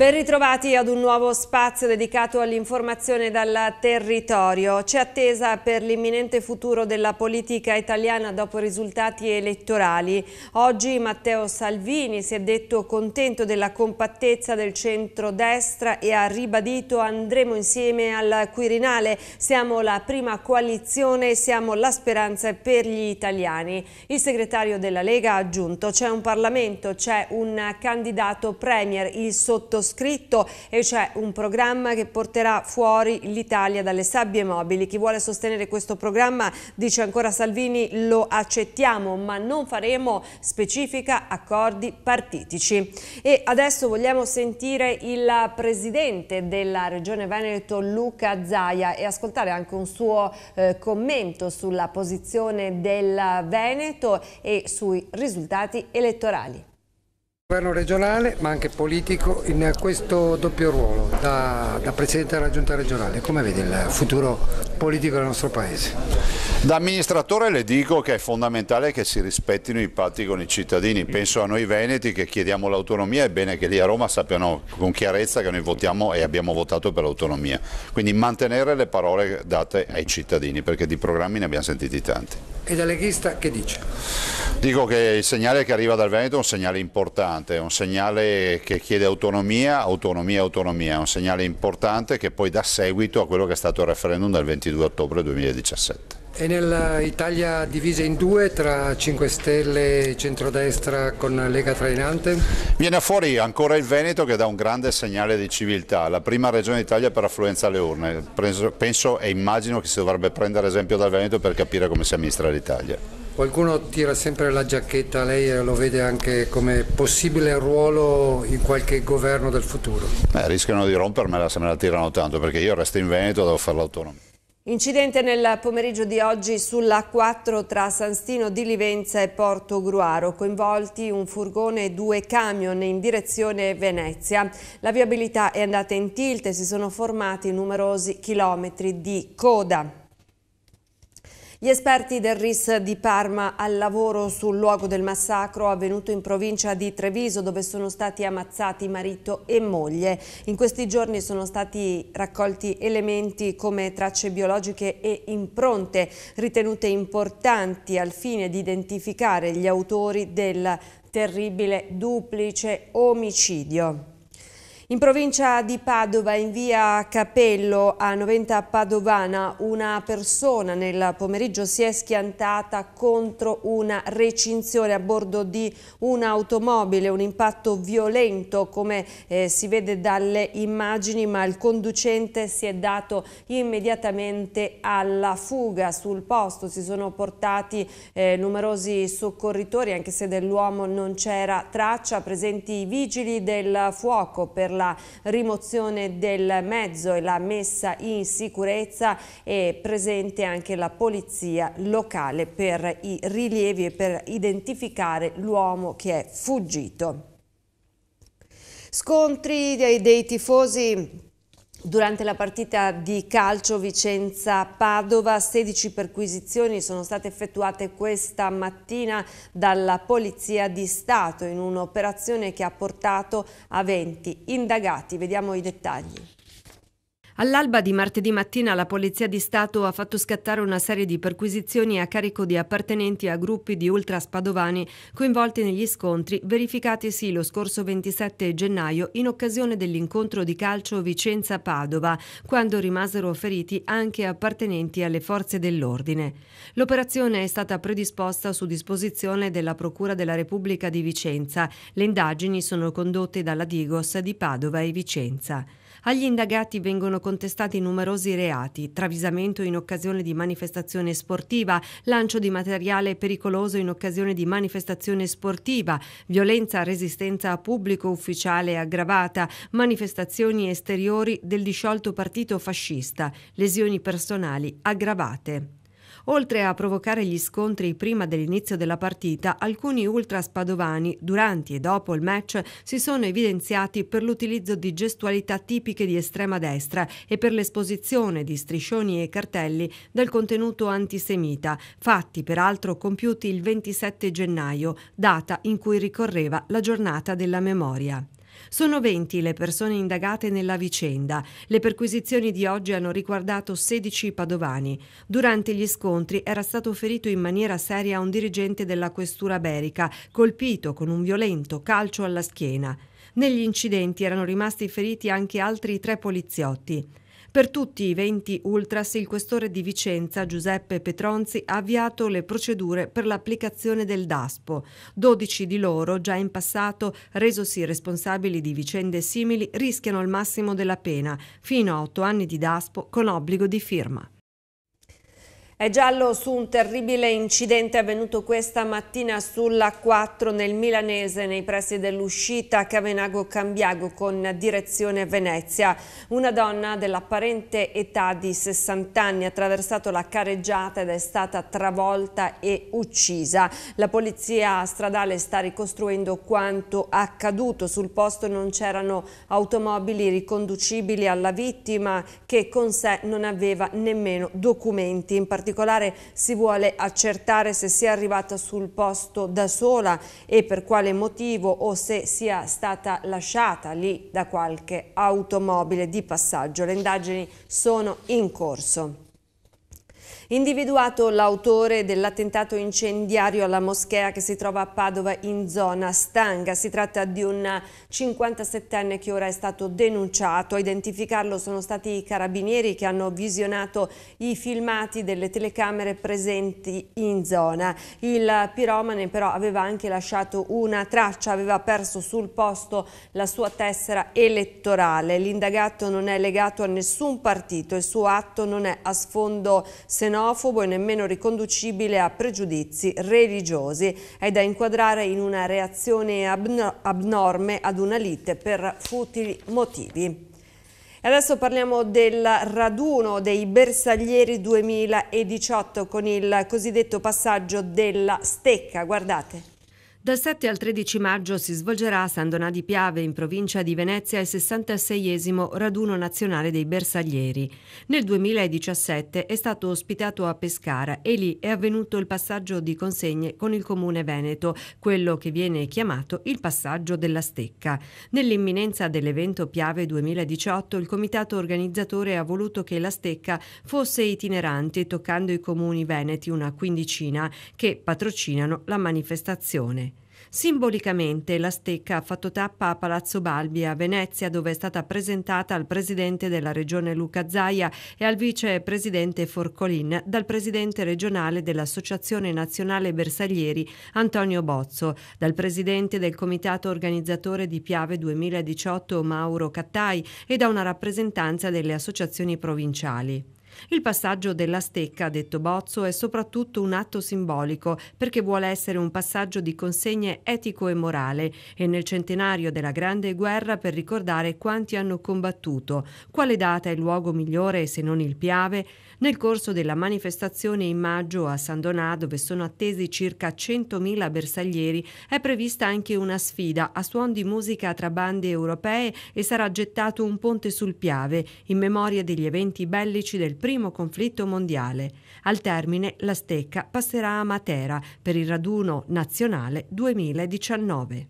Ben ritrovati ad un nuovo spazio dedicato all'informazione dal territorio. C'è attesa per l'imminente futuro della politica italiana dopo i risultati elettorali. Oggi Matteo Salvini si è detto contento della compattezza del centro-destra e ha ribadito andremo insieme al Quirinale. Siamo la prima coalizione, siamo la speranza per gli italiani. Il segretario della Lega ha aggiunto c'è un Parlamento, c'è un candidato premier, il sottoscritto sottoscritto e c'è un programma che porterà fuori l'Italia dalle sabbie mobili. Chi vuole sostenere questo programma, dice ancora Salvini, lo accettiamo ma non faremo specifica accordi partitici. E adesso vogliamo sentire il presidente della Regione Veneto Luca Zaia e ascoltare anche un suo eh, commento sulla posizione del Veneto e sui risultati elettorali governo regionale ma anche politico in questo doppio ruolo da, da, Presidente della Giunta regionale, come vedi il futuro politico del nostro Paese? Da amministratore le dico che è fondamentale che si rispettino i patti con i cittadini, penso a noi veneti che chiediamo l'autonomia, è bene che lì a Roma sappiano con chiarezza che noi votiamo e abbiamo votato per l'autonomia, quindi mantenere le parole date ai cittadini perché di programmi ne abbiamo sentiti tanti e da leghista che dice? Dico che il segnale che arriva dal Veneto è un segnale importante, è un segnale che chiede autonomia, autonomia, autonomia, è un segnale importante che poi dà seguito a quello che è stato il referendum del 22 ottobre 2017. E nell'Italia divisa in due tra 5 Stelle e centrodestra con Lega Trainante? Viene fuori ancora il Veneto che dà un grande segnale di civiltà, la prima regione d'Italia per affluenza alle urne. Penso e immagino che si dovrebbe prendere esempio dal Veneto per capire come si amministra l'Italia. Qualcuno tira sempre la giacchetta, lei lo vede anche come possibile ruolo in qualche governo del futuro? Beh, rischiano di rompermela se me la tirano tanto perché io resto in Veneto e devo fare l'autonomia. Incidente nel pomeriggio di oggi sulla 4 tra San Stino di Livenza e Porto Gruaro, coinvolti un furgone e due camion in direzione Venezia. La viabilità è andata in tilt e si sono formati numerosi chilometri di coda. Gli esperti del RIS di Parma al lavoro sul luogo del massacro avvenuto in provincia di Treviso dove sono stati ammazzati marito e moglie. In questi giorni sono stati raccolti elementi come tracce biologiche e impronte ritenute importanti al fine di identificare gli autori del terribile duplice omicidio. In provincia di Padova, in via Capello a Noventa Padovana, una persona nel pomeriggio si è schiantata contro una recinzione a bordo di un'automobile, un impatto violento come eh, si vede dalle immagini, ma il conducente si è dato immediatamente alla fuga. Sul posto si sono portati eh, numerosi soccorritori, anche se dell'uomo non c'era traccia, presenti i vigili del fuoco per la la rimozione del mezzo e la messa in sicurezza è presente anche la polizia locale per i rilievi e per identificare l'uomo che è fuggito. Scontri dei, dei tifosi Durante la partita di calcio Vicenza-Padova 16 perquisizioni sono state effettuate questa mattina dalla Polizia di Stato in un'operazione che ha portato a 20 indagati. Vediamo i dettagli. All'alba di martedì mattina la Polizia di Stato ha fatto scattare una serie di perquisizioni a carico di appartenenti a gruppi di ultraspadovani coinvolti negli scontri verificatisi lo scorso 27 gennaio in occasione dell'incontro di calcio Vicenza-Padova, quando rimasero feriti anche appartenenti alle forze dell'ordine. L'operazione è stata predisposta su disposizione della Procura della Repubblica di Vicenza. Le indagini sono condotte dalla Digos di Padova e Vicenza. Agli indagati vengono contestati numerosi reati, travisamento in occasione di manifestazione sportiva, lancio di materiale pericoloso in occasione di manifestazione sportiva, violenza resistenza a pubblico ufficiale aggravata, manifestazioni esteriori del disciolto partito fascista, lesioni personali aggravate. Oltre a provocare gli scontri prima dell'inizio della partita, alcuni ultra spadovani, durante e dopo il match, si sono evidenziati per l'utilizzo di gestualità tipiche di estrema destra e per l'esposizione di striscioni e cartelli del contenuto antisemita, fatti peraltro compiuti il 27 gennaio, data in cui ricorreva la giornata della memoria. Sono 20 le persone indagate nella vicenda. Le perquisizioni di oggi hanno riguardato 16 padovani. Durante gli scontri era stato ferito in maniera seria un dirigente della questura berica, colpito con un violento calcio alla schiena. Negli incidenti erano rimasti feriti anche altri tre poliziotti. Per tutti i 20 ultras il questore di Vicenza Giuseppe Petronzi ha avviato le procedure per l'applicazione del DASPO. 12 di loro, già in passato resosi responsabili di vicende simili, rischiano il massimo della pena, fino a 8 anni di DASPO con obbligo di firma. È giallo su un terribile incidente avvenuto questa mattina sulla 4 nel Milanese, nei pressi dell'uscita Cavenago Cambiago con direzione Venezia. Una donna dell'apparente età di 60 anni ha attraversato la careggiata ed è stata travolta e uccisa. La polizia stradale sta ricostruendo quanto accaduto. Sul posto non c'erano automobili riconducibili alla vittima che con sé non aveva nemmeno documenti. In particolare particolare si vuole accertare se sia arrivata sul posto da sola e per quale motivo o se sia stata lasciata lì da qualche automobile di passaggio. Le indagini sono in corso. Individuato l'autore dell'attentato incendiario alla moschea che si trova a Padova in zona Stanga. Si tratta di un 57enne che ora è stato denunciato. A identificarlo sono stati i carabinieri che hanno visionato i filmati delle telecamere presenti in zona. Il piromane però aveva anche lasciato una traccia, aveva perso sul posto la sua tessera elettorale. L'indagato non è legato a nessun partito, il suo atto non è a sfondo se non xenofobo e nemmeno riconducibile a pregiudizi religiosi. È da inquadrare in una reazione abnorme ad una lite per futili motivi. E adesso parliamo del raduno dei bersaglieri 2018 con il cosiddetto passaggio della stecca. Guardate. Dal 7 al 13 maggio si svolgerà a San Donà di Piave, in provincia di Venezia, il 66esimo Raduno Nazionale dei Bersaglieri. Nel 2017 è stato ospitato a Pescara e lì è avvenuto il passaggio di consegne con il comune veneto, quello che viene chiamato il passaggio della stecca. Nell'imminenza dell'evento Piave 2018 il comitato organizzatore ha voluto che la stecca fosse itinerante, toccando i comuni veneti una quindicina che patrocinano la manifestazione. Simbolicamente la stecca ha fatto tappa a Palazzo Balbi a Venezia dove è stata presentata al presidente della regione Luca Zaia e al vicepresidente Forcolin dal presidente regionale dell'Associazione Nazionale Bersaglieri Antonio Bozzo, dal presidente del comitato organizzatore di Piave 2018 Mauro Cattai e da una rappresentanza delle associazioni provinciali. Il passaggio della stecca, ha detto Bozzo, è soprattutto un atto simbolico perché vuole essere un passaggio di consegne etico e morale e nel centenario della Grande Guerra per ricordare quanti hanno combattuto. Quale data e luogo migliore se non il Piave? Nel corso della manifestazione in maggio a San Donà, dove sono attesi circa 100.000 bersaglieri, è prevista anche una sfida a suon di musica tra bande europee e sarà gettato un ponte sul Piave in memoria degli eventi bellici del primo conflitto mondiale. Al termine, la stecca passerà a Matera per il raduno nazionale 2019.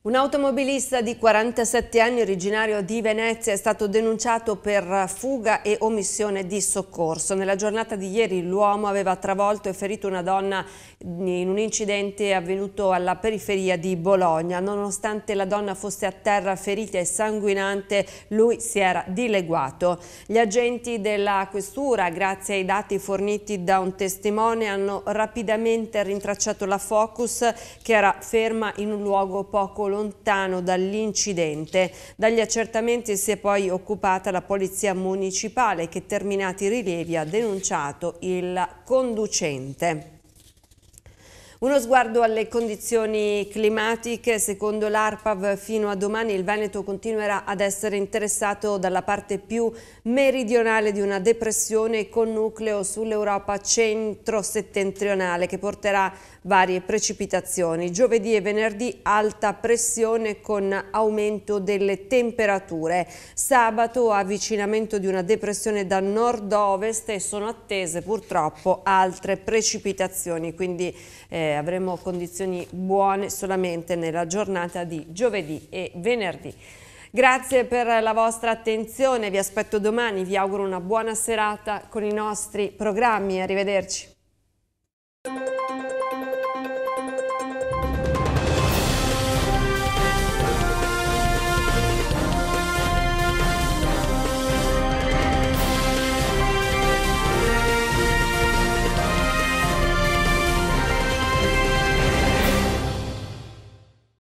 Un automobilista di 47 anni originario di Venezia è stato denunciato per fuga e omissione di soccorso. Nella giornata di ieri l'uomo aveva travolto e ferito una donna in un incidente avvenuto alla periferia di Bologna. Nonostante la donna fosse a terra ferita e sanguinante, lui si era dileguato. Gli agenti della questura, grazie ai dati forniti da un testimone, hanno rapidamente rintracciato la Focus che era ferma in un luogo poco lontano dall'incidente. Dagli accertamenti si è poi occupata la Polizia Municipale che terminati i rilievi ha denunciato il conducente. Uno sguardo alle condizioni climatiche, secondo l'ARPAV fino a domani il Veneto continuerà ad essere interessato dalla parte più meridionale di una depressione con nucleo sull'Europa centro-settentrionale che porterà varie precipitazioni. Giovedì e venerdì alta pressione con aumento delle temperature. Sabato avvicinamento di una depressione da nord-ovest e sono attese purtroppo altre precipitazioni, quindi eh, avremo condizioni buone solamente nella giornata di giovedì e venerdì. Grazie per la vostra attenzione, vi aspetto domani, vi auguro una buona serata con i nostri programmi, arrivederci.